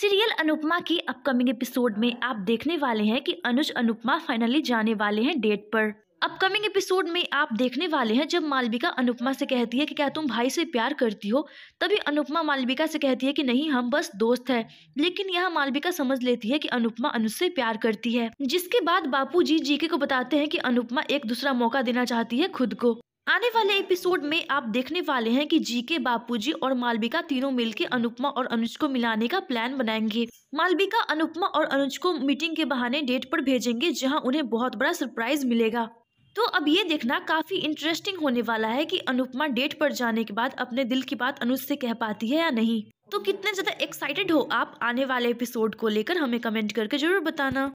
serial Anupama की upcoming episode में आप देखने वाले हैं कि अनुज अनुपमा फाइनली जाने वाले हैं डेट पर अपकमिंग एपिसोड में आप देखने वाले हैं जब मालविका अनुपमा से कहती है कि क्या तुम भाई से प्यार करती हो तभी अनुपमा मालविका से कहती है कि नहीं हम बस दोस्त हैं लेकिन यह मालविका समझ लेती है कि अनुपमा अनुज से प्यार करती है जिसके बाद बापू जी जीके को बताते हैं कि अनुपमा एक दूसरा मौका देना चाहती है खुद को आने वाले एपिसोड में आप देखने वाले हैं कि जीके बापूजी और मालविका तीनों मिलकर अनुपमा और अनुज को मिलाने का प्लान बनाएंगे मालविका अनुपमा और अनुज को मीटिंग के बहाने डेट पर भेजेंगे जहां उन्हें बहुत बड़ा सरप्राइज मिलेगा तो अब ये देखना काफी इंटरेस्टिंग होने वाला है कि अनुपमा डेट पर जाने के बाद अपने दिल की बात अनुज से कह पाती है या नहीं तो कितने ज्यादा एक्साइटेड हो आप आने वाले एपिसोड को लेकर हमें कमेंट करके जरूर बताना